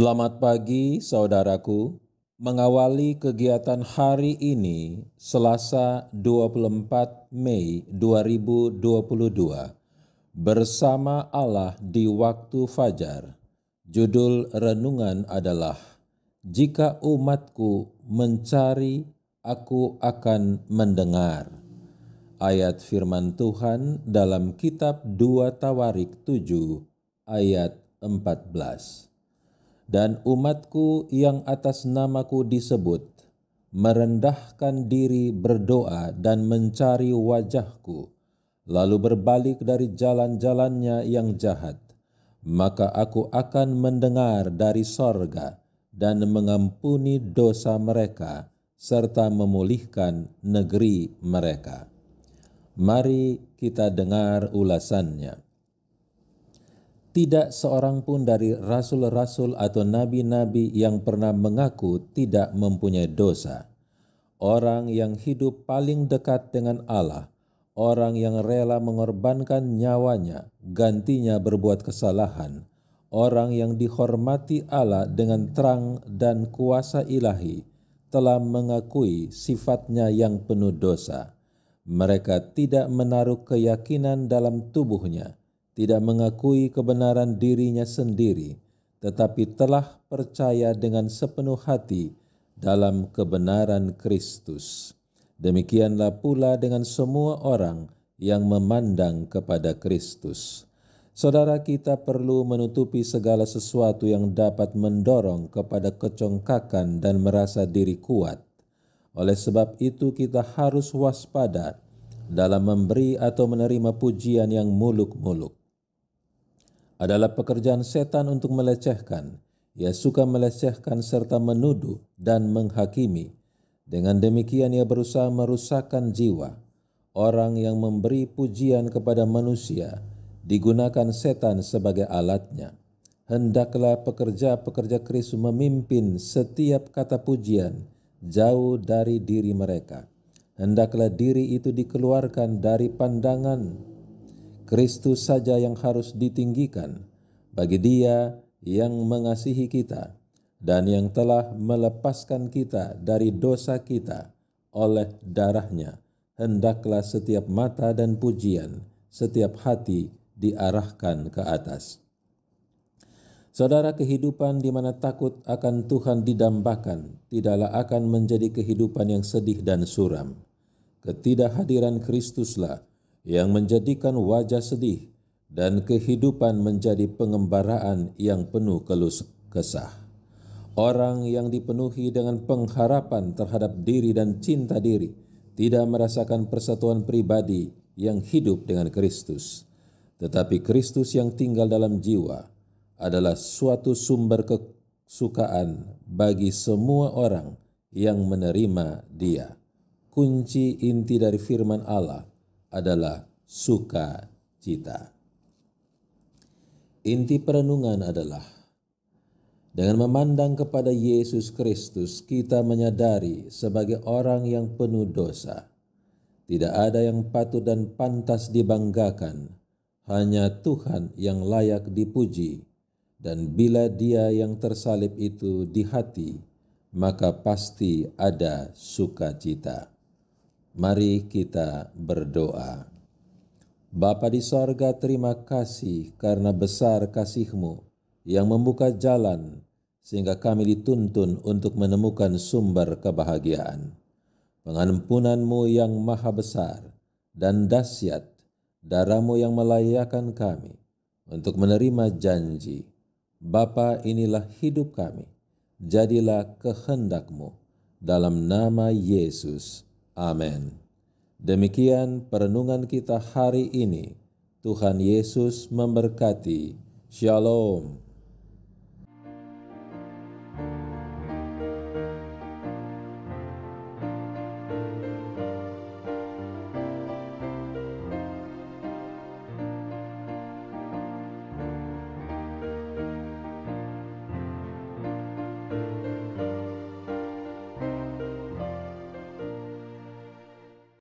Selamat pagi, saudaraku. Mengawali kegiatan hari ini, Selasa 24 Mei 2022, bersama Allah di waktu fajar. Judul renungan adalah Jika umatku mencari, aku akan mendengar. Ayat firman Tuhan dalam kitab 2 Tawarik 7 ayat 14 dan umatku yang atas namaku disebut, merendahkan diri berdoa dan mencari wajahku, lalu berbalik dari jalan-jalannya yang jahat, maka aku akan mendengar dari sorga dan mengampuni dosa mereka serta memulihkan negeri mereka. Mari kita dengar ulasannya tidak seorang pun dari rasul-rasul atau nabi-nabi yang pernah mengaku tidak mempunyai dosa. Orang yang hidup paling dekat dengan Allah, orang yang rela mengorbankan nyawanya, gantinya berbuat kesalahan, orang yang dihormati Allah dengan terang dan kuasa ilahi, telah mengakui sifatnya yang penuh dosa. Mereka tidak menaruh keyakinan dalam tubuhnya tidak mengakui kebenaran dirinya sendiri, tetapi telah percaya dengan sepenuh hati dalam kebenaran Kristus. Demikianlah pula dengan semua orang yang memandang kepada Kristus. Saudara kita perlu menutupi segala sesuatu yang dapat mendorong kepada kecongkakan dan merasa diri kuat. Oleh sebab itu, kita harus waspada dalam memberi atau menerima pujian yang muluk-muluk adalah pekerjaan setan untuk melecehkan. Ia suka melecehkan serta menuduh dan menghakimi. Dengan demikian ia berusaha merusakkan jiwa. Orang yang memberi pujian kepada manusia digunakan setan sebagai alatnya. Hendaklah pekerja-pekerja Kristus memimpin setiap kata pujian jauh dari diri mereka. Hendaklah diri itu dikeluarkan dari pandangan Kristus saja yang harus ditinggikan bagi Dia yang mengasihi kita dan yang telah melepaskan kita dari dosa kita oleh darahnya. Hendaklah setiap mata dan pujian, setiap hati diarahkan ke atas. Saudara, kehidupan di mana takut akan Tuhan didambakan tidaklah akan menjadi kehidupan yang sedih dan suram. Ketidakhadiran Kristuslah yang menjadikan wajah sedih dan kehidupan menjadi pengembaraan yang penuh kelus kesah. Orang yang dipenuhi dengan pengharapan terhadap diri dan cinta diri tidak merasakan persatuan pribadi yang hidup dengan Kristus, tetapi Kristus yang tinggal dalam jiwa adalah suatu sumber kesukaan bagi semua orang yang menerima Dia. Kunci inti dari firman Allah adalah sukacita. Inti perenungan adalah dengan memandang kepada Yesus Kristus, kita menyadari sebagai orang yang penuh dosa, tidak ada yang patut dan pantas dibanggakan, hanya Tuhan yang layak dipuji. Dan bila Dia yang tersalib itu di hati, maka pasti ada sukacita. Mari kita berdoa. Bapa di sorga terima kasih karena besar kasihmu yang membuka jalan sehingga kami dituntun untuk menemukan sumber kebahagiaan. Pengampunanmu yang maha besar dan dahsyat, daramu yang melayakan kami untuk menerima janji. Bapa inilah hidup kami, jadilah kehendakmu dalam nama Yesus Amin. Demikian perenungan kita hari ini. Tuhan Yesus memberkati. Shalom.